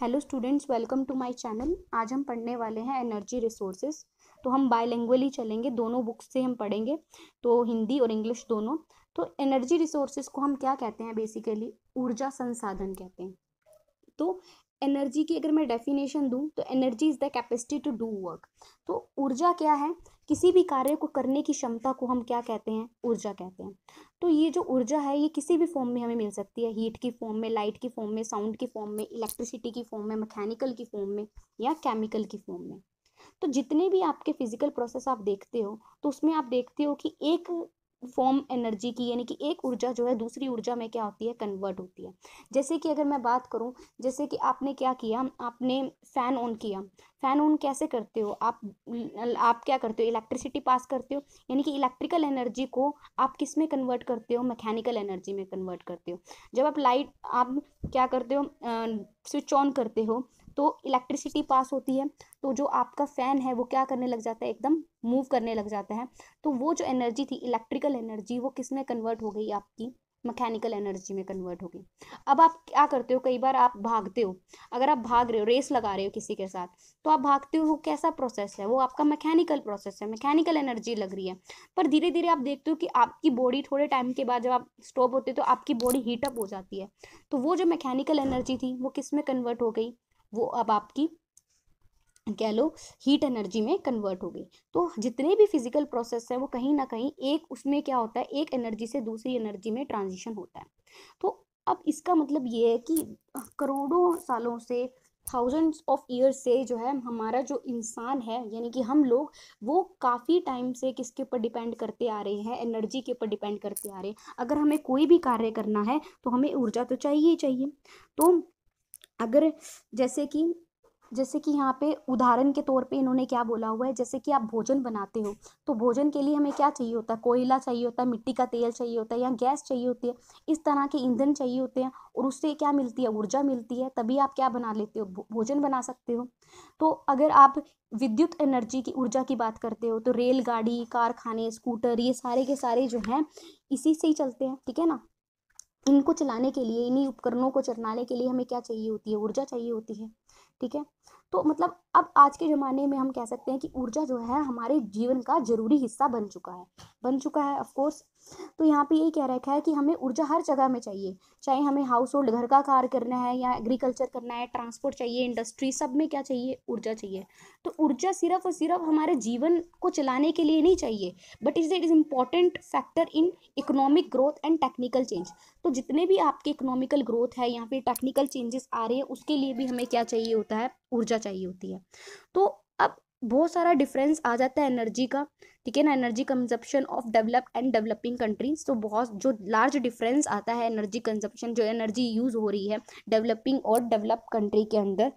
Hello students welcome to my channel आज हम पढ़ने वाले हैं एनर्जी रिसोर्सेज तो हम बायलैंग्वेल चलेंगे दोनों बुक्स से हम पढ़ेंगे तो हिंदी और इंग्लिश दोनों तो एनर्जी रिसोर्सेज को हम क्या कहते हैं बेसिकली ऊर्जा संसाधन कहते हैं तो एनर्जी की अगर मैं डेफिनेशन दूँ तो energy is the capacity to do work तो ऊर्जा क्या है किसी भी कार्य को करने की क्षमता को हम क्या कहते हैं ऊर्जा कहते हैं तो ये जो ऊर्जा है ये किसी भी फॉर्म में हमें मिल सकती है हीट की फॉर्म में लाइट की फॉर्म में साउंड की फॉर्म में इलेक्ट्रिसिटी की फॉर्म में मैकेनिकल की फॉर्म में या केमिकल की फॉर्म में तो जितने भी आपके फिजिकल प्रोसेस आप देखते हो तो उसमें आप देखते हो कि एक फॉर्म एनर्जी की यानी कि एक ऊर्जा जो है दूसरी ऊर्जा में क्या होती है कन्वर्ट होती है जैसे कि अगर मैं बात करूं जैसे कि आपने क्या किया आपने फ़ैन ऑन किया फ़ैन ऑन कैसे करते हो आप आप क्या करते हो इलेक्ट्रिसिटी पास करते हो यानी कि इलेक्ट्रिकल एनर्जी को आप किस में कन्वर्ट करते हो मैकेनिकल एनर्जी में कन्वर्ट करते हो जब आप लाइट आप क्या करते हो स्विच ऑन करते हो तो इलेक्ट्रिसिटी पास होती है तो जो आपका फ़ैन है वो क्या करने लग जाता है एकदम मूव करने लग जाता है तो वो जो एनर्जी थी इलेक्ट्रिकल एनर्जी वो किस में कन्वर्ट हो गई आपकी मैकेनिकल एनर्जी में कन्वर्ट हो गई अब आप क्या करते हो कई बार आप भागते हो अगर आप भाग रहे हो रेस लगा रहे हो किसी के साथ तो आप भागते हो वो कैसा प्रोसेस है वो आपका मैकेनिकल प्रोसेस है मैकेनिकल एनर्जी लग रही है पर धीरे धीरे आप देखते हो कि आपकी बॉडी थोड़े टाइम के बाद जब आप स्टॉप होते हो तो आपकी बॉडी हीटअप हो जाती है तो वो जो मैकेनिकल एनर्जी थी वो किस में कन्वर्ट हो गई वो अब आपकी कह लो हीट एनर्जी में कन्वर्ट हो गई तो जितने भी फिजिकल प्रोसेस है वो कहीं ना कहीं एक उसमें क्या होता है एक एनर्जी से दूसरी एनर्जी में ट्रांजिशन होता है तो अब इसका मतलब ये है कि करोड़ों सालों से थाउजेंड्स ऑफ ईयर्स से जो है हमारा जो इंसान है यानी कि हम लोग वो काफ़ी टाइम से किसके ऊपर डिपेंड करते आ रहे हैं एनर्जी के ऊपर डिपेंड करते आ रहे हैं अगर हमें कोई भी कार्य करना है तो हमें ऊर्जा तो चाहिए ही चाहिए तो अगर जैसे कि जैसे कि यहाँ पे उदाहरण के तौर पे इन्होंने क्या बोला हुआ है जैसे कि आप भोजन बनाते हो तो भोजन के लिए हमें क्या चाहिए होता है कोयला चाहिए होता है मिट्टी का तेल चाहिए होता है या गैस चाहिए होती है इस तरह के ईंधन चाहिए होते हैं और उससे क्या मिलती है ऊर्जा मिलती है तभी आप क्या बना लेते हो भोजन बना सकते हो तो अगर आप विद्युत एनर्जी की ऊर्जा की बात करते हो तो रेलगाड़ी कारखाने स्कूटर ये सारे के सारे जो हैं इसी से ही चलते हैं ठीक है ना इनको चलाने के लिए इन्हीं उपकरणों को चलाने के लिए हमें क्या चाहिए होती है ऊर्जा चाहिए होती है ठीक है तो मतलब अब आज के ज़माने में हम कह सकते हैं कि ऊर्जा जो है हमारे जीवन का ज़रूरी हिस्सा बन चुका है बन चुका है ऑफकोर्स तो यहाँ पे ये कह रखा है कि हमें ऊर्जा हर जगह में चाहिए चाहे हमें हाउस होल्ड घर का कार्य करना है या एग्रीकल्चर करना है ट्रांसपोर्ट चाहिए इंडस्ट्री सब में क्या चाहिए ऊर्जा चाहिए तो ऊर्जा सिर्फ और सिर्फ हमारे जीवन को चलाने के लिए नहीं चाहिए but is it is important factor in economic growth and technical change तो जितने भी आपके इकोनॉमिकल ग्रोथ है या फिर टेक्निकल चेंजेस आ रहे हैं उसके लिए भी हमें क्या चाहिए होता है ऊर्जा चाहिए होती है तो बहुत सारा डिफरेंस आ जाता है एनर्जी का ठीक है ना energy consumption of develop and developing countries तो बहुत जो लार्ज डिफरेंस आता है एनर्जी कंजप्शन जो एनर्जी यूज़ हो रही है डेवलपिंग और डेवलप कंट्री के अंदर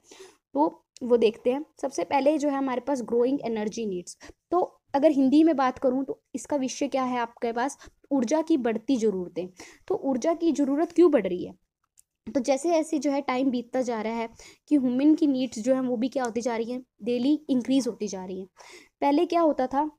तो वो देखते हैं सबसे पहले जो है हमारे पास ग्रोइंग एनर्जी नीड्स तो अगर हिंदी में बात करूँ तो इसका विषय क्या है आपके पास ऊर्जा की बढ़ती ज़रूरतें तो ऊर्जा की ज़रूरत क्यों बढ़ रही है तो जैसे जैसे जो है टाइम बीतता जा रहा है कि हुमेन की नीड्स जो है वो भी क्या होती जा रही है डेली इंक्रीज़ होती जा रही है पहले क्या होता था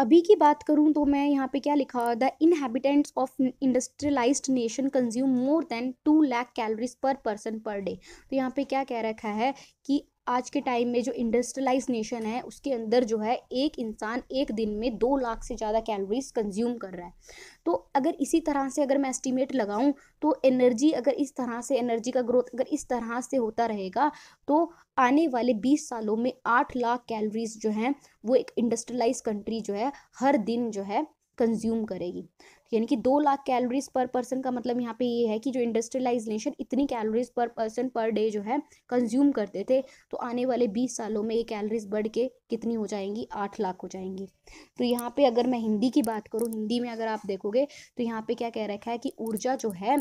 अभी की बात करूं तो मैं यहाँ पे क्या लिखा the inhabitants of industrialized nation consume more than two lakh calories per person per day तो यहाँ पे क्या कह रखा है कि आज के टाइम में जो इंडस्ट्रियलाइज नेशन है उसके अंदर जो है एक इंसान एक दिन में दो लाख से ज़्यादा कैलोरीज कंज्यूम कर रहा है तो अगर इसी तरह से अगर मैं एस्टिमेट लगाऊं तो एनर्जी अगर इस तरह से एनर्जी का ग्रोथ अगर इस तरह से होता रहेगा तो आने वाले बीस सालों में आठ लाख कैलोरीज जो हैं वो एक इंडस्ट्रियलाइज कंट्री जो है हर दिन जो है कंज्यूम करेगी यानी कि दो लाख कैलोरीज पर पर्सन का मतलब यहाँ पे ये है कि जो इंडस्ट्रियलाइज नेशन इतनी calories per person per day जो है कंज्यूम करते थे तो आने वाले बीस सालों में ये कैलोरीज बढ़ के कितनी हो जाएंगी आठ लाख हो जाएंगी तो यहाँ पे अगर मैं हिंदी की बात करूँ हिंदी में अगर आप देखोगे तो यहाँ पे क्या कह रखा है कि ऊर्जा जो है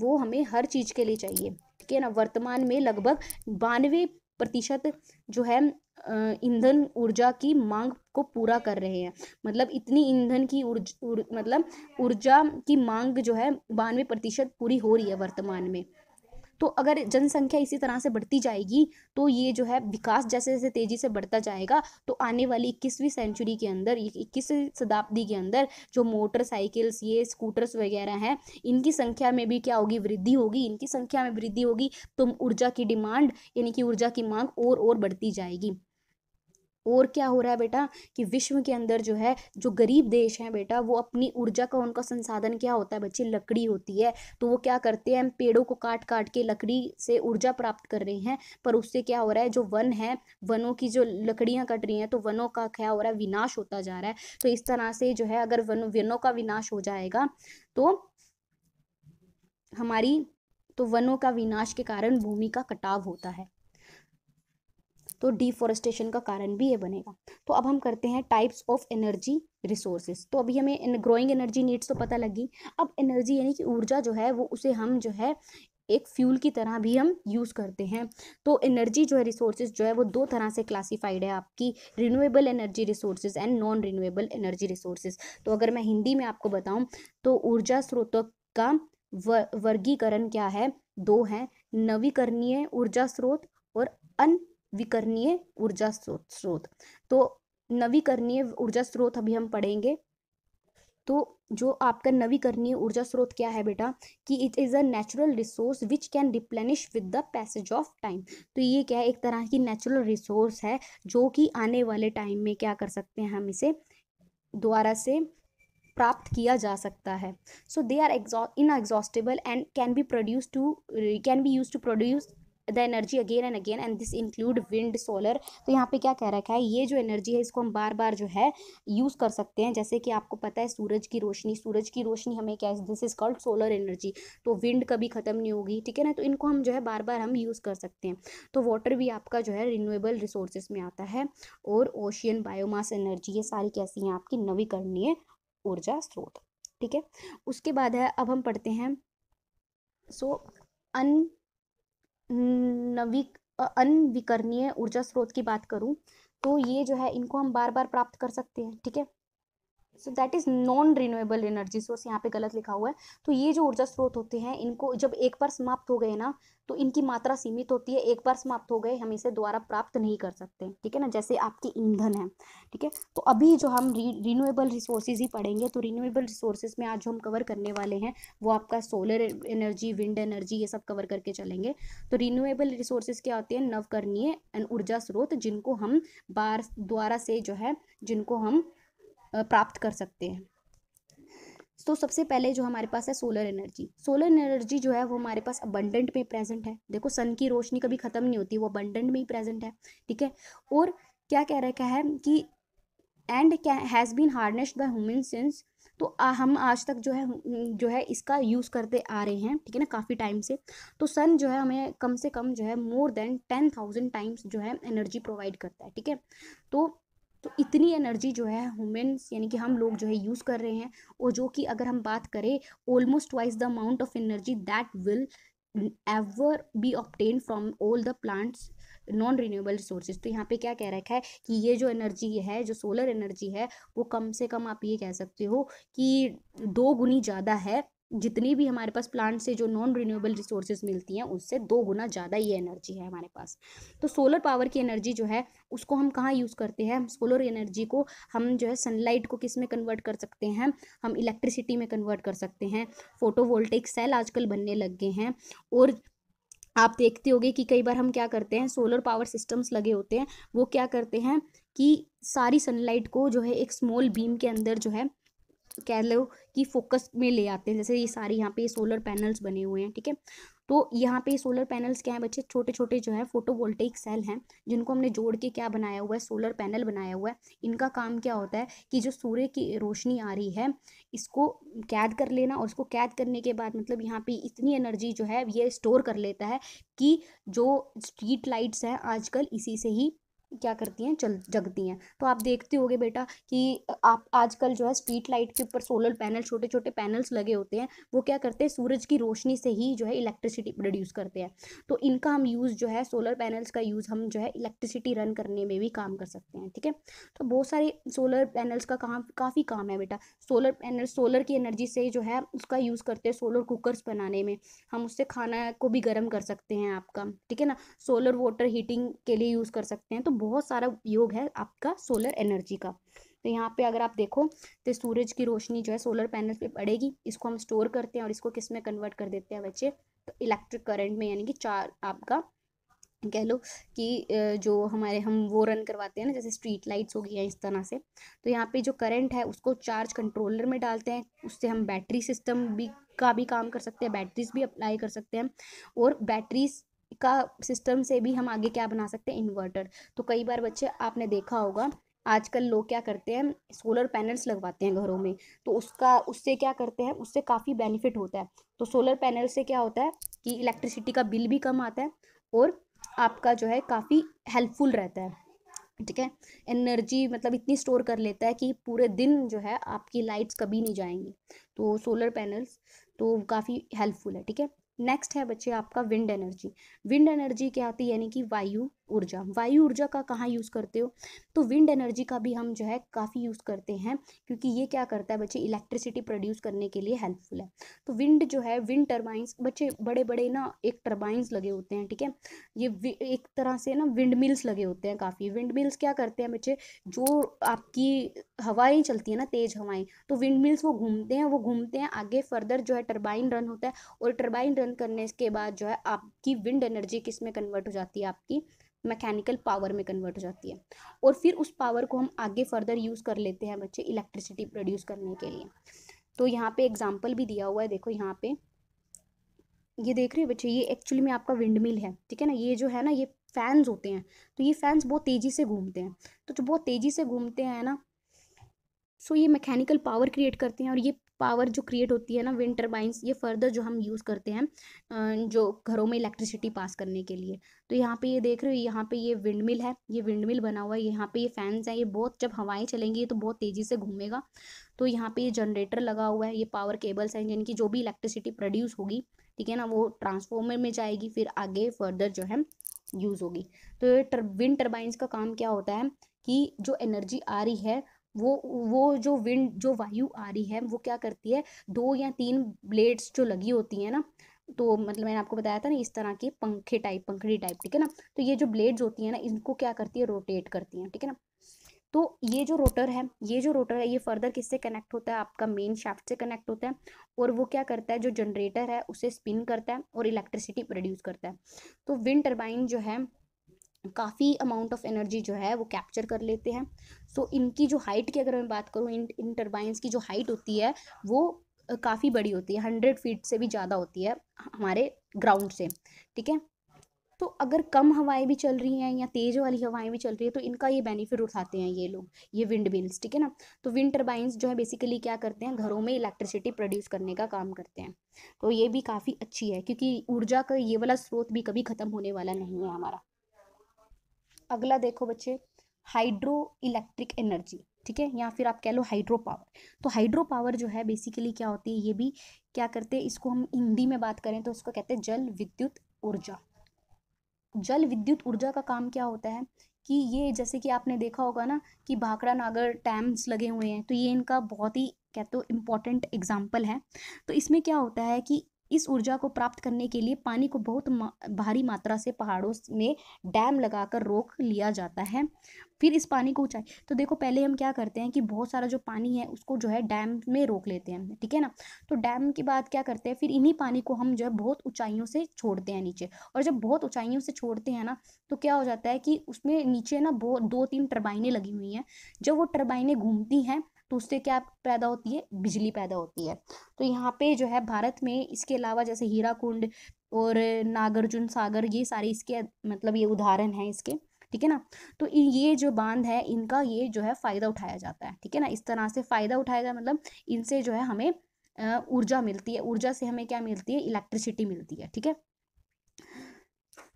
वो हमें हर चीज़ के लिए चाहिए ठीक है ना वर्तमान में लगभग बानवे प्रतिशत जो है ईंधन ऊर्जा की मांग को पूरा कर रहे हैं मतलब इतनी ईंधन की उर्ज, उर, मतलब ऊर्जा की मांग जो है बानवे प्रतिशत पूरी हो रही है वर्तमान में तो अगर जनसंख्या इसी तरह से बढ़ती जाएगी तो ये जो है विकास जैसे जैसे तेज़ी से बढ़ता जाएगा तो आने वाली इक्कीसवीं सेंचुरी के अंदर इक्कीस शताब्दी के अंदर जो मोटरसाइकिल्स ये स्कूटर्स वगैरह हैं इनकी संख्या में भी क्या होगी वृद्धि होगी इनकी संख्या में वृद्धि होगी तो ऊर्जा की डिमांड यानी कि ऊर्जा की मांग और और बढ़ती जाएगी और क्या हो रहा है बेटा कि विश्व के अंदर जो है जो गरीब देश हैं बेटा वो अपनी ऊर्जा का उनका संसाधन क्या होता है बच्चे लकड़ी होती है तो वो क्या करते हैं पेड़ों को काट काट के लकड़ी से ऊर्जा प्राप्त कर रहे हैं पर उससे क्या हो रहा है जो वन है वनों की जो लकड़ियाँ कट रही हैं तो वनों का क्या हो रहा है विनाश होता जा रहा है तो इस तरह से जो है अगर वन वनों का विनाश हो जाएगा तो हमारी तो वनों का विनाश के कारण भूमि का कटाव होता है तो डिफॉरेस्टेशन का कारण भी ये बनेगा तो अब हम करते हैं टाइप्स ऑफ एनर्जी रिसोर्सेज तो अभी हमें इन ग्रोइंग एनर्जी नीड्स तो पता लगी अब एनर्जी यानी कि ऊर्जा जो है वो उसे हम जो है एक फ्यूल की तरह भी हम यूज़ करते हैं तो एनर्जी जो है रिसोर्सेज जो है वो दो तरह से क्लासिफाइड है आपकी renewable energy resources and non renewable energy resources तो अगर मैं हिंदी में आपको बताऊं तो ऊर्जा स्रोतों का वर्गीकरण क्या है दो हैं नवीकरणीय ऊर्जा स्रोत और अन नवीकरणीय ऊर्जा स्रोत तो नवीकरणीय ऊर्जा स्रोत अभी हम पढ़ेंगे तो जो आपका नवीकरणीय ऊर्जा स्रोत क्या है बेटा कि it is a natural resource which can replenish with the passage of time तो ये क्या है एक तरह की नेचुरल रिसोर्स है जो कि आने वाले टाइम में क्या कर सकते हैं हम इसे द्वारा से प्राप्त किया जा सकता है so they are inexhaustible and can be produce to can be use to produce the energy again and again and this include wind solar तो यहाँ पे क्या कह रखा है ये जो एनर्जी है इसको हम बार बार जो है यूज़ कर सकते हैं जैसे कि आपको पता है सूरज की रोशनी सूरज की रोशनी हमें क्या this is called solar energy तो विंड कभी ख़त्म नहीं होगी ठीक है ना तो इनको हम जो है बार बार हम यूज़ कर सकते हैं तो वाटर भी आपका जो है रिन्यूएबल रिसोर्सेज में आता है और ओशियन बायोमास एनर्जी ये सारी कैसी हैं आपकी नवीकरणीय ऊर्जा स्रोत ठीक है उसके बाद है अब हम पढ़ते हैं सो so, अन नवीक अनविकरणीय ऊर्जा स्रोत की बात करूं तो ये जो है इनको हम बार बार प्राप्त कर सकते हैं ठीक है so that is non renewable energy source यहाँ पे गलत लिखा हुआ है तो ये जो ऊर्जा स्रोत होते हैं इनको जब एक बार समाप्त हो गए ना तो इनकी मात्रा सीमित होती है एक बार समाप्त हो गए हम इसे दोबारा प्राप्त नहीं कर सकते ठीक है ना जैसे आपकी ईंधन है ठीक है तो अभी जो हम रिन्यूएबल रिसोर्सेज ही पढ़ेंगे तो रिन्यूएबल रिसोर्सेज में आज जो हम कवर करने वाले हैं वो आपका सोलर एनर्जी विंड एनर्जी ये सब कवर करके चलेंगे तो रिन्यूएबल रिसोर्सेज क्या होते हैं नवकरणीय ऊर्जा स्रोत जिनको हम बार द्वारा से जो है जिनको हम प्राप्त कर सकते हैं तो सबसे पहले जो हमारे पास है सोलर एनर्जी सोलर एनर्जी जो है वो हमारे पास अबंडेंट में प्रेजेंट है देखो सन की रोशनी कभी ख़त्म नहीं होती वो अबंडेंट में ही प्रेजेंट है ठीक है और क्या कह रखा है कि and has been harnessed by human sense तो आ, हम आज तक जो है जो है इसका यूज़ करते आ रहे हैं ठीक है ना काफ़ी टाइम से तो सन जो है हमें कम से कम जो है more than ten thousand times जो है एनर्जी प्रोवाइड करता है ठीक है तो तो इतनी एनर्जी जो है हुमेन्स यानी कि हम लोग जो है यूज़ कर रहे हैं और जो कि अगर हम बात करें almost wise the amount of energy that will ever be obtain from all the plants non renewable resources तो यहाँ पे क्या कह रखा है कि ये जो एनर्जी है जो सोलर एनर्जी है वो कम से कम आप ये कह सकते हो कि दो गुनी ज़्यादा है जितनी भी हमारे पास प्लांट से जो नॉन रिन्यूएबल रिसोर्सेज मिलती हैं उससे दो गुना ज़्यादा ये एनर्जी है हमारे पास तो सोलर पावर की एनर्जी जो है उसको हम कहाँ यूज़ करते हैं सोलर एनर्जी को हम जो है सनलाइट को किस में कन्वर्ट कर सकते हैं हम इलेक्ट्रिसिटी में कन्वर्ट कर सकते हैं फोटोवोल्टिक सेल आजकल बनने लग गए हैं और आप देखते होगे कि कई बार हम क्या करते हैं सोलर पावर सिस्टम्स लगे होते हैं वो क्या करते हैं कि सारी सनलाइट को जो है एक स्मॉल बीम के अंदर जो है कह लो कि फोकस में ले आते हैं जैसे ये सारे यहाँ पे सोलर पैनल्स बने हुए हैं ठीक है तो यहाँ पे सोलर पैनल्स क्या है बच्चे छोटे छोटे जो है फोटोवोल्टेइक सेल हैं जिनको हमने जोड़ के क्या बनाया हुआ है सोलर पैनल बनाया हुआ है इनका काम क्या होता है कि जो सूर्य की रोशनी आ रही है इसको कैद कर लेना और इसको कैद करने के बाद मतलब यहाँ पे इतनी एनर्जी जो है ये स्टोर कर लेता है कि जो स्ट्रीट लाइट्स हैं आजकल इसी से ही क्या करती हैं चल जगती हैं तो आप देखते होगे बेटा कि आप आजकल जो है स्ट्रीट लाइट के ऊपर सोलर पैनल छोटे छोटे पैनल्स लगे होते हैं वो क्या करते हैं सूरज की रोशनी से ही जो है इलेक्ट्रिसिटी प्रोड्यूस करते हैं तो इनका हम यूज़ जो है सोलर पैनल्स का यूज़ हम जो है इलेक्ट्रिसिटी रन करने में भी काम कर सकते हैं ठीक है तो बहुत सारे सोलर पैनल्स का काम काफ़ी काम है बेटा सोलर पैनल सोलर की एनर्जी से जो है उसका यूज़ करते हैं सोलर कुकरस बनाने में हम उससे खाना को भी गर्म कर सकते हैं आपका ठीक है ना सोलर वाटर हीटिंग के लिए यूज़ कर सकते हैं तो बहुत सारा उपयोग है आपका सोलर एनर्जी का तो यहाँ पे अगर आप देखो तो सूरज की रोशनी जो है सोलर पैनल पे पड़ेगी इसको हम स्टोर करते हैं और इसको किस में कन्वर्ट कर देते हैं बच्चे तो इलेक्ट्रिक करंट में यानी कि चार आपका कह लो कि जो हमारे हम वो रन करवाते हैं ना जैसे स्ट्रीट लाइट्स हो गई है इस तरह से तो यहाँ पे जो करंट है उसको चार्ज कंट्रोलर में डालते हैं उससे हम बैटरी सिस्टम भी का भी काम कर सकते हैं बैटरीज भी अप्लाई कर सकते हैं और बैटरीज का सिस्टम से भी हम आगे क्या बना सकते हैं इन्वर्टर तो कई बार बच्चे आपने देखा होगा आजकल लोग क्या करते हैं सोलर पैनल्स लगवाते हैं घरों में तो उसका उससे क्या करते हैं उससे काफ़ी बेनिफिट होता है तो सोलर पैनल से क्या होता है कि इलेक्ट्रिसिटी का बिल भी कम आता है और आपका जो है काफ़ी हेल्पफुल रहता है ठीक है एनर्जी मतलब इतनी स्टोर कर लेता है कि पूरे दिन जो है आपकी लाइट्स कभी नहीं जाएंगी तो सोलर पैनल्स तो काफ़ी हेल्पफुल है ठीक है नेक्स्ट है बच्चे आपका विंड एनर्जी विंड एनर्जी क्या आती है यानी कि वायु ऊर्जा वायु ऊर्जा का कहाँ यूज़ करते हो तो विंड एनर्जी का भी हम जो है काफ़ी यूज़ करते हैं क्योंकि ये क्या करता है बच्चे इलेक्ट्रिसिटी प्रोड्यूस करने के लिए हेल्पफुल है तो विंड जो है विंड टर्बाइंस बच्चे बड़े बड़े ना एक टर्बाइंस लगे होते हैं ठीक है ये एक तरह से ना विंड मिल्स लगे होते हैं काफ़ी विंड मिल्स क्या करते हैं बच्चे जो आपकी हवाएं चलती है ना तेज हवाएं तो विंड मिल्स वो घूमते हैं वो घूमते हैं आगे फर्दर जो है टर्बाइन रन होता है और टर्बाइन रन करने के बाद जो है आपकी विंड एनर्जी किस में कन्वर्ट हो जाती है आपकी मैकेनिकल पावर में कन्वर्ट हो जाती है और फिर उस पावर को हम आगे फर्दर यूज़ कर लेते हैं बच्चे इलेक्ट्रिसिटी प्रोड्यूस करने के लिए तो यहाँ पे एग्जाम्पल भी दिया हुआ है देखो यहाँ पे ये देख रहे हो बच्चे ये एक्चुअली में आपका विंड मिल है ठीक है ना ये जो है ना ये फैंस होते हैं तो ये फैंस बहुत तेज़ी से घूमते हैं तो जो बहुत तेज़ी से घूमते हैं ना सो ये मैकेनिकल पावर क्रिएट करते हैं और ये पावर जो क्रिएट होती है ना विंड टर्बाइंस ये फर्दर जो हम यूज़ करते हैं अं, जो घरों में इलेक्ट्रिसिटी पास करने के लिए तो यहाँ पे ये देख रहे हो यहाँ पे ये विंड मिल है ये विंड मिल बना हुआ है यहाँ पे ये फैंस हैं ये बहुत जब हवाएं चलेंगी ये तो बहुत तेज़ी से घूमेगा तो यहाँ पे ये जनरेटर लगा हुआ है ये पावर केबल्स हैं जिनकी जो भी इलेक्ट्रिसिटी प्रोड्यूस होगी ठीक है ना वो ट्रांसफॉर्मर में जाएगी फिर आगे फर्दर जो है यूज़ होगी तो ये विंड टर्बाइंस का काम क्या होता है कि जो एनर्जी आ रही है वो वो जो विंड जो वायु आ रही है वो क्या करती है दो या तीन ब्लेड्स जो लगी होती हैं ना तो मतलब मैंने आपको बताया था ना इस तरह की पंखे टाइप पंखड़ी टाइप ठीक है ना तो ये जो ब्लेड्स होती हैं ना इनको क्या करती है रोटेट करती हैं ठीक है ना तो ये जो रोटर है ये जो रोटर है ये फर्दर किससे कनेक्ट होता है आपका मेन शाफ्ट से कनेक्ट होता है और वो क्या करता है जो जनरेटर है उसे स्पिन करता है और इलेक्ट्रिसिटी प्रोड्यूस करता है तो विंड टर्बाइन जो है काफ़ी अमाउंट ऑफ एनर्जी जो है वो कैप्चर कर लेते हैं सो so, इनकी जो हाइट की अगर मैं बात करूँ इन इन टर्बाइंस की जो हाइट होती है वो काफ़ी बड़ी होती है हंड्रेड फीट से भी ज़्यादा होती है हमारे ग्राउंड से ठीक है तो अगर कम हवाएं भी चल रही हैं या तेज़ वाली हवाएं भी चल रही है तो इनका ये बेनिफिट उठाते हैं ये लोग ये विंड मिल्स ठीक है ना तो विंड टर्बाइंस जो है बेसिकली क्या करते हैं घरों में इलेक्ट्रिसिटी प्रोड्यूस करने का काम करते हैं तो ये भी काफ़ी अच्छी है क्योंकि ऊर्जा का ये वाला स्रोत भी कभी ख़त्म होने वाला नहीं है हमारा अगला देखो बच्चे हाइड्रो इलेक्ट्रिक एनर्जी ठीक है या फिर आप कह लो हाइड्रो पावर तो हाइड्रो पावर जो है बेसिकली क्या होती है ये भी क्या करते हैं इसको हम हिंदी में बात करें तो उसको कहते हैं जल विद्युत ऊर्जा जल विद्युत ऊर्जा का काम क्या होता है कि ये जैसे कि आपने देखा होगा ना कि भाखड़ा नागर डैम्स लगे हुए हैं तो ये इनका बहुत ही कहते हो इम्पॉर्टेंट एग्जाम्पल है तो इसमें क्या होता है कि इस ऊर्जा को प्राप्त करने के लिए पानी को बहुत मा, भारी मात्रा से पहाड़ों में डैम लगाकर रोक लिया जाता है फिर इस पानी को ऊंचाई तो देखो पहले हम क्या करते हैं कि बहुत सारा जो पानी है उसको जो है डैम में रोक लेते हैं ठीक है ना तो डैम के बाद क्या करते हैं फिर इन्हीं पानी को हम जो है बहुत ऊंचाइयों से छोड़ते हैं नीचे और जब बहुत ऊंचाइयों से छोड़ते हैं ना तो क्या हो जाता है कि उसमें नीचे ना बहुत दो तीन टर्बाइनें लगी हुई हैं जब वो टर्बाइनें घूमती हैं तो उससे क्या पैदा होती है बिजली पैदा होती है तो यहाँ पे जो है भारत में इसके अलावा जैसे हीरा कुंड और नागार्जुन सागर ये सारे इसके मतलब ये उदाहरण हैं इसके ठीक है ना तो ये जो बांध है इनका ये जो है फ़ायदा उठाया जाता है ठीक है ना इस तरह से फ़ायदा उठाया जाता मतलब इनसे जो है हमें ऊर्जा मिलती है ऊर्जा से हमें क्या मिलती है इलेक्ट्रिसिटी मिलती है ठीक है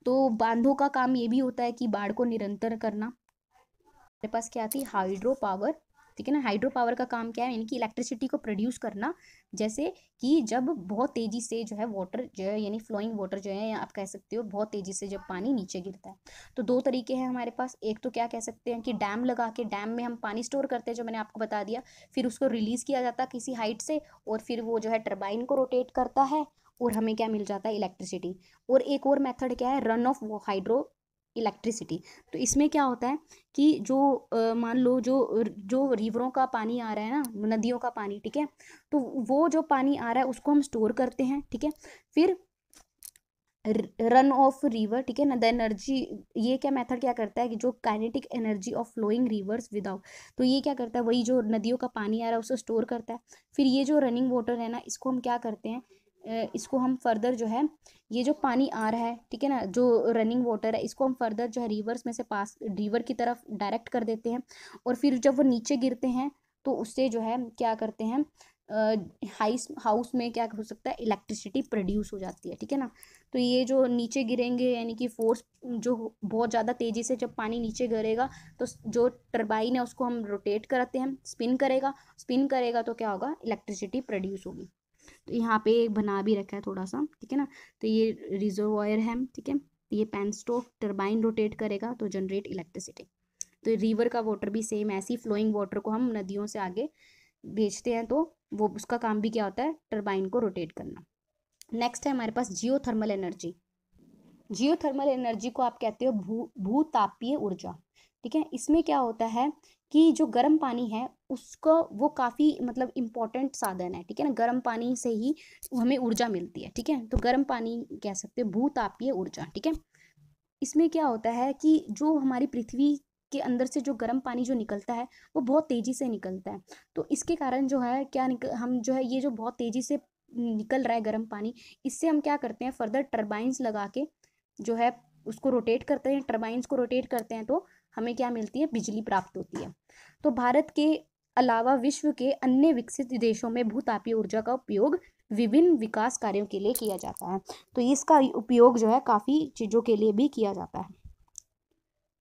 तो बांधों का काम ये भी होता है कि बाढ़ को निरंतर करना हमारे पास क्या थी हाइड्रो पावर ठीक है ना हाइड्रो पावर का काम क्या है यानी कि इलेक्ट्रिसिटी को प्रोड्यूस करना जैसे कि जब बहुत तेज़ी से जो है वाटर जो है यानी फ्लोइंग वाटर जो है आप कह सकते हो बहुत तेज़ी से जब पानी नीचे गिरता है तो दो तरीके हैं हमारे पास एक तो क्या कह सकते हैं कि डैम लगा के डैम में हम पानी स्टोर करते हैं जो मैंने आपको बता दिया फिर उसको रिलीज़ किया जाता किसी हाइट से और फिर वो जो है टर्बाइन को रोटेट करता है और हमें क्या मिल जाता है इलेक्ट्रिसिटी और एक और मेथड क्या है रन ऑफ हाइड्रो इलेक्ट्रिसिटी तो इसमें क्या होता है कि जो मान लो जो जो रिवरों का पानी आ रहा है ना नदियों का पानी ठीक है तो वो जो पानी आ रहा है उसको हम स्टोर करते हैं ठीक है फिर रन ऑफ रिवर ठीक है ना द एनर्जी ये क्या मेथड क्या करता है कि जो kinetic energy of flowing rivers without तो ये क्या करता है वही जो नदियों का पानी आ रहा है उसे स्टोर करता है फिर ये जो रनिंग वाटर है ना इसको हम क्या करते हैं इसको हम फर्दर जो है ये जो पानी आ रहा है ठीक है ना जो रनिंग वाटर है इसको हम फर्दर जो है रिवर्स में से पास रिवर की तरफ डायरेक्ट कर देते हैं और फिर जब वो नीचे गिरते हैं तो उससे जो है क्या करते हैं हाइस हाउस में क्या हो सकता है इलेक्ट्रिसिटी प्रोड्यूस हो जाती है ठीक है ना तो ये जो नीचे गिरेंगे यानी कि फोर्स जो बहुत ज़्यादा तेज़ी से जब पानी नीचे गिरेगा तो जो टर्बाइन है उसको हम रोटेट कराते हैं स्पिन करेगा स्पिन करेगा तो क्या होगा इलेक्ट्रिसिटी प्रोड्यूस होगी यहाँ पे बना भी रखा है थोड़ा सा ठीक है ना तो ये रिजर्वायर है ठीक है ये पेन स्टोव टर्बाइन रोटेट करेगा तो जनरेट इलेक्ट्रिसिटी तो रिवर का वाटर भी सेम ऐसी फ्लोइंग वाटर को हम नदियों से आगे भेजते हैं तो वो उसका काम भी क्या होता है टर्बाइन को रोटेट करना नेक्स्ट है हमारे पास geothermal energy geothermal energy को आप कहते हो भू भूतापीय ऊर्जा ठीक है इसमें क्या होता है कि जो गर्म पानी है उसका वो काफ़ी मतलब इम्पॉर्टेंट साधन है ठीक है ना गर्म पानी से ही हमें ऊर्जा मिलती है ठीक है तो गर्म पानी कह सकते हैं भूतापीय ऊर्जा ठीक है इसमें क्या होता है कि जो हमारी पृथ्वी के अंदर से जो गर्म पानी जो निकलता है वो बहुत तेज़ी से निकलता है तो इसके कारण जो है क्या निकल हम जो है ये जो बहुत तेज़ी से निकल रहा है गर्म पानी इससे हम क्या करते हैं फर्दर टर्बाइंस लगा के जो है उसको रोटेट करते हैं टर्बाइंस को रोटेट करते हैं तो हमें क्या मिलती है बिजली प्राप्त होती है तो भारत के अलावा विश्व के अन्य विकसित देशों में भूतापीय ऊर्जा का उपयोग विभिन्न विकास कार्यों के लिए किया जाता है तो इसका उपयोग जो है काफ़ी चीज़ों के लिए भी किया जाता है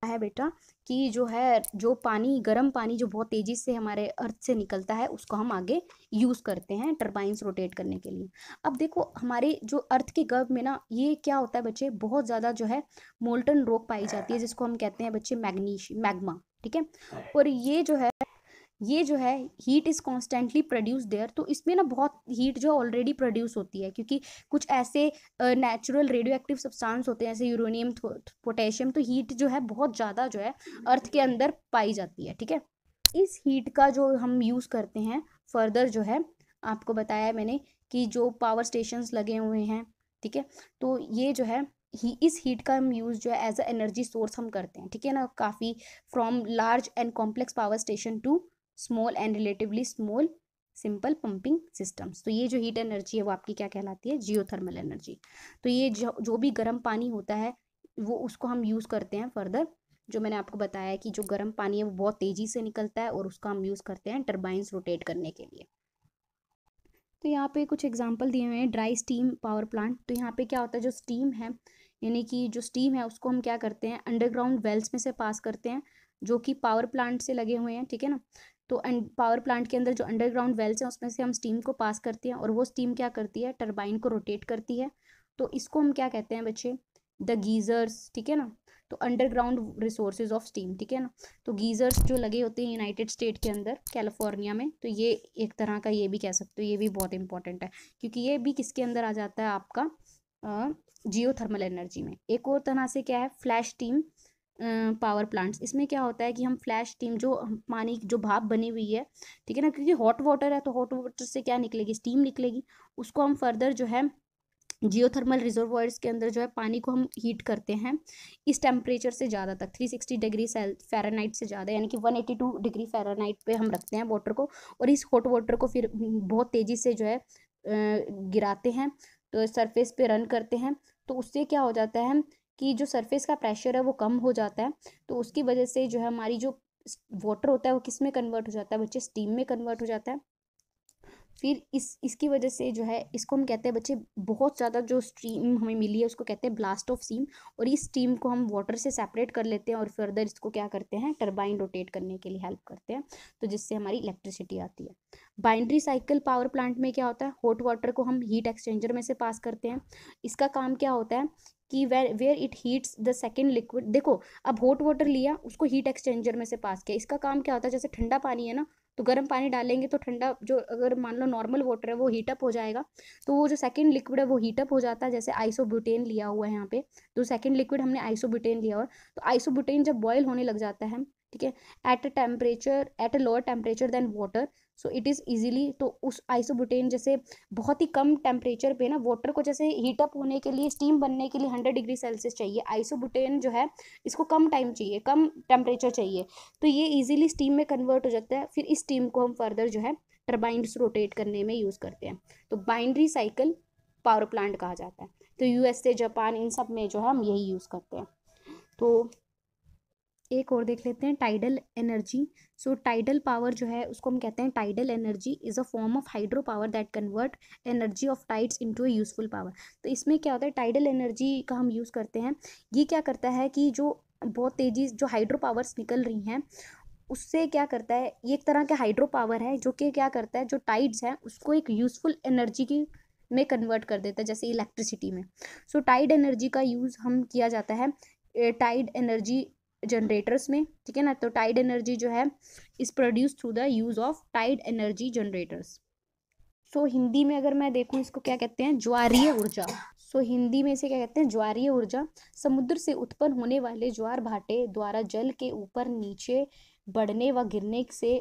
है बेटा कि जो है जो पानी गर्म पानी जो बहुत तेज़ी से हमारे अर्थ से निकलता है उसको हम आगे यूज़ करते हैं टर्बाइंस रोटेट करने के लिए अब देखो हमारे जो अर्थ के गर्भ में ना ये क्या होता है बच्चे बहुत ज़्यादा जो है मोल्टन रोक पाई जाती है जिसको हम कहते हैं बच्चे मैग्नीश मैग्मा ठीक है हाँ। और ये जो है ये जो है heat is constantly produce there तो इसमें ना बहुत हीट जो ऑलरेडी प्रोड्यूस होती है क्योंकि कुछ ऐसे नेचुरल रेडियो एक्टिव सब्सटेंस होते हैं जैसे यूरोनियम पोटेशियम तो हीट जो है बहुत ज़्यादा जो है अर्थ के अंदर पाई जाती है ठीक है इस हीट का जो हम यूज़ करते हैं फर्दर जो है आपको बताया मैंने कि जो पावर स्टेशन लगे हुए हैं ठीक है तो ये जो है ही इस हीट का हम यूज़ जो है एज अ एनर्जी सोर्स हम करते हैं ठीक है ना काफ़ी from large and complex power station to small and relatively small simple pumping systems तो ये जो हीट एनर्जी है वो आपकी क्या कहलाती है जियोथर्मल एनर्जी तो ये जो जो भी गर्म पानी होता है वो उसको हम यूज़ करते हैं फर्दर जो मैंने आपको बताया कि जो गर्म पानी है वो बहुत तेज़ी से निकलता है और उसका हम यूज़ करते हैं टर्बाइंस रोटेट करने के लिए तो यहाँ पे कुछ एग्जांपल दिए हुए हैं ड्राई स्टीम पावर प्लांट तो यहाँ पे क्या होता है जो स्टीम है यानी कि जो स्टीम है उसको हम क्या करते हैं अंडरग्राउंड वेल्स में से पास करते हैं जो कि पावर प्लांट से लगे हुए हैं ठीक है ना तो पावर प्लांट के अंदर जो अंडरग्राउंड वेल्स हैं उसमें से हम स्टीम को पास करते हैं और वो स्टीम क्या करती है टर्बाइन को रोटेट करती है तो इसको हम क्या कहते हैं बच्चे द गीज़र्स ठीक है ना तो अंडरग्राउंड रिसोर्सेज ऑफ स्टीम ठीक है ना तो गीज़र्स जो लगे होते हैं यूनाइटेड स्टेट के अंदर कैलिफोर्निया में तो ये एक तरह का ये भी कह सकते हो ये भी बहुत इंपॉर्टेंट है क्योंकि ये भी किसके अंदर आ जाता है आपका जियो थर्मल एनर्जी में एक और तरह से क्या है फ्लैश स्टीम पावर प्लांट्स इसमें क्या होता है कि हम फ्लैश स्टीम जो पानी जो भाप बनी हुई है ठीक है ना क्योंकि हॉट वाटर है तो हॉट वाटर से क्या निकलेगी स्टीम निकलेगी उसको हम फर्दर जो है जियोथर्मल रिजर्वायर्स के अंदर जो है पानी को हम हीट करते हैं इस टेम्परेचर से ज़्यादा तक 360 डिग्री सेल फेरानाइट से ज़्यादा यानी कि 182 डिग्री फेरानाइट पे हम रखते हैं वाटर को और इस हॉट वाटर को फिर बहुत तेज़ी से जो है गिराते हैं तो सरफेस पे रन करते हैं तो उससे क्या हो जाता है कि जो सरफेस का प्रेशर है वो कम हो जाता है तो उसकी वजह से जो है हमारी जो वाटर होता है वो किस में कन्वर्ट हो जाता है बच्चे स्टीम में कन्वर्ट हो जाता है फिर इस इसकी वजह से जो है इसको हम कहते हैं बच्चे बहुत ज़्यादा जो स्टीम हमें मिली है उसको कहते हैं ब्लास्ट ऑफ स्टीम और इस स्टीम को हम वाटर से सेपरेट कर लेते हैं और फर्दर इसको क्या करते हैं टरबाइन रोटेट करने के लिए हेल्प करते हैं तो जिससे हमारी इलेक्ट्रिसिटी आती है बाइंड्री साइकिल पावर प्लांट में क्या होता है हॉट वाटर को हम हीट एक्सचेंजर में से पास करते हैं इसका काम क्या होता है कि where where it heats the second liquid देखो अब हॉट वाटर लिया उसको हीट एक्सचेंजर में से पास किया इसका काम क्या होता है जैसे ठंडा पानी है ना तो गर्म पानी डालेंगे तो ठंडा जो अगर मान लो नॉर्मल वाटर है वो हीटअप हो जाएगा तो वो जो सेकंड लिक्विड है वो हीटअप हो जाता है जैसे आइसोब्यूटेन लिया हुआ है यहाँ पे तो सेकंड लिक्विड हमने आइसोब्यूटेन लिया और तो आइसोब्यूटेन जब बॉयल होने लग जाता है ठीक है at a temperature at a lower temperature then water so it is easily तो उस आइसोबुटेन जैसे बहुत ही कम टेम्परेचर पे ना वाटर को जैसे हीटअप होने के लिए स्टीम बनने के लिए हंड्रेड डिग्री सेल्सियस चाहिए आइसोबुटेन जो है इसको कम टाइम चाहिए कम टेम्परेचर चाहिए तो ये ईजिली स्टीम में कन्वर्ट हो जाता है फिर इस स्टीम को हम फर्दर जो है टर्बाइंस रोटेट करने में यूज़ करते हैं तो बाइंड्री साइकिल पावर प्लांट कहा जाता है तो यूएसए जापान इन सब में जो है हम यही यूज़ करते हैं तो एक और देख लेते हैं tidal energy so tidal power जो है उसको हम कहते हैं tidal energy is a form of hydro power that convert energy of tides into a useful power तो इसमें क्या होता है टाइडल एनर्जी का हम यूज़ करते हैं ये क्या करता है कि जो बहुत तेज़ी जो हाइड्रो पावर्स निकल रही हैं उससे क्या करता है ये एक तरह का हाइड्रो पावर है जो कि क्या करता है जो टाइड्स हैं उसको एक यूज़फुल एनर्जी की में कन्वर्ट कर देता है जैसे इलेक्ट्रिसिटी में सो टाइड एनर्जी का यूज़ हम किया जाता है टाइड एनर्जी जनरेटर्स में ठीक है ना तो टाइड एनर्जी जो है is produce through the use of tide energy generators so Hindi में अगर मैं देखूँ इसको क्या कहते हैं ज्वारीय ऊर्जा सो so, हिंदी में इसे क्या कहते हैं ज्वारीय ऊर्जा समुद्र से उत्पन्न होने वाले ज्वार भाटे द्वारा जल के ऊपर नीचे बढ़ने व गिरने से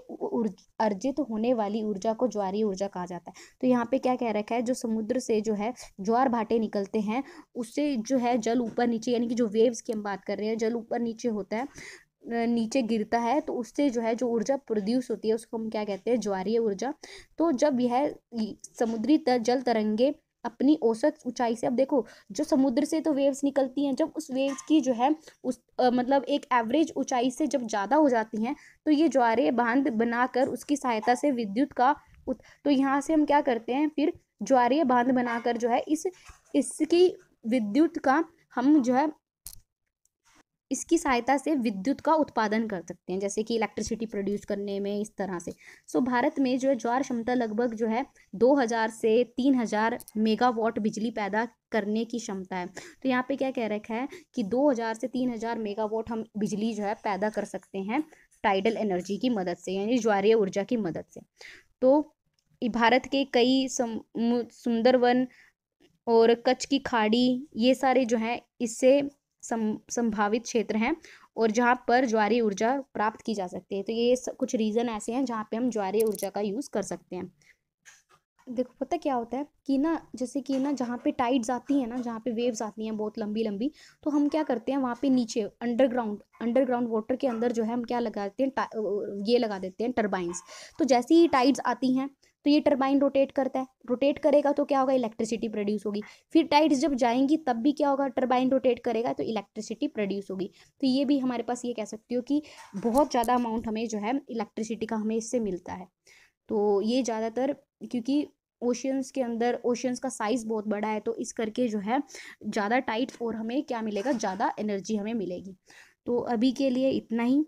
अर्जित होने वाली ऊर्जा को ज्वारीय ऊर्जा कहा जाता है तो यहाँ पे क्या कह रखा है जो समुद्र से जो है ज्वार भाटे निकलते हैं उससे जो है जल ऊपर नीचे यानी कि जो वेव्स की हम बात कर रहे हैं जल ऊपर नीचे होता है नीचे गिरता है तो उससे जो है जो ऊर्जा प्रोड्यूस होती है उसको हम क्या कहते हैं ज्वारीय ऊर्जा तो जब यह समुद्री तर, जल तरंगे अपनी औसत ऊंचाई से अब देखो जो समुद्र से तो वेव्स निकलती हैं जब उस वेव्स की जो है उस आ, मतलब एक एवरेज ऊंचाई से जब ज़्यादा हो जाती हैं तो ये ज्वारे बांध बनाकर उसकी सहायता से विद्युत का उत, तो यहाँ से हम क्या करते हैं फिर ज्वारे बांध बनाकर जो है इस इसकी विद्युत का हम जो है इसकी सहायता से विद्युत का उत्पादन कर सकते हैं जैसे कि इलेक्ट्रिसिटी प्रोड्यूस करने में इस तरह से सो so, भारत में जो है ज्वार क्षमता लगभग जो है 2000 से 3000 मेगावाट बिजली पैदा करने की क्षमता है तो यहाँ पे क्या कह रखा है कि 2000 से 3000 मेगावाट हम बिजली जो है पैदा कर सकते हैं टाइडल एनर्जी की मदद से यानी ज्वारीय ऊर्जा की मदद से तो भारत के कई सुंदरवन और कच्छ की खाड़ी ये सारे जो हैं इससे सम, संभावित क्षेत्र हैं और जहाँ पर ज्वारी ऊर्जा प्राप्त की जा सकती है तो ये कुछ रीज़न ऐसे हैं जहाँ पे हम ज्वारी ऊर्जा का यूज़ कर सकते हैं देखो पता क्या होता है कि ना जैसे कि ना जहाँ पे टाइड्स आती हैं ना जहाँ पे वेव्स आती हैं बहुत लंबी लंबी तो हम क्या करते हैं वहाँ पे नीचे अंडरग्राउंड अंडरग्राउंड वाटर के अंदर जो है हम क्या लगाते हैं ये लगा देते हैं टर्बाइंस तो जैसे ही टाइड्स आती हैं तो ये टर्बाइन रोटेट करता है रोटेट करेगा तो क्या होगा इलेक्ट्रिसिटी प्रोड्यूस होगी फिर टाइड्स जब जाएंगी तब भी क्या होगा टर्बाइन रोटेट करेगा तो इलेक्ट्रिसिटी प्रोड्यूस होगी तो ये भी हमारे पास ये कह सकती हो कि बहुत ज़्यादा अमाउंट हमें जो है इलेक्ट्रिसिटी का हमें इससे मिलता है तो ये ज़्यादातर क्योंकि ओशियंस के अंदर ओशियंस का साइज़ बहुत बड़ा है तो इस करके जो है ज़्यादा टाइट और हमें क्या मिलेगा ज़्यादा एनर्जी हमें मिलेगी तो अभी के लिए इतना ही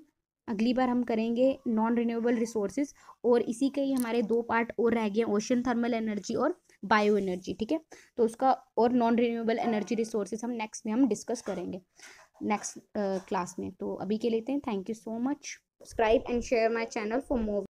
अगली बार हम करेंगे नॉन रिन्यूएबल रिसोर्सेज और इसी के ही हमारे दो पार्ट और रह गए ओशन थर्मल एनर्जी और बायो एनर्जी ठीक है तो उसका और नॉन रिन्यूएबल एनर्जी रिसोर्सेज हम नेक्स्ट में हम डिस्कस करेंगे नेक्स्ट क्लास में तो अभी के लेते हैं thank you so much subscribe and share my channel for more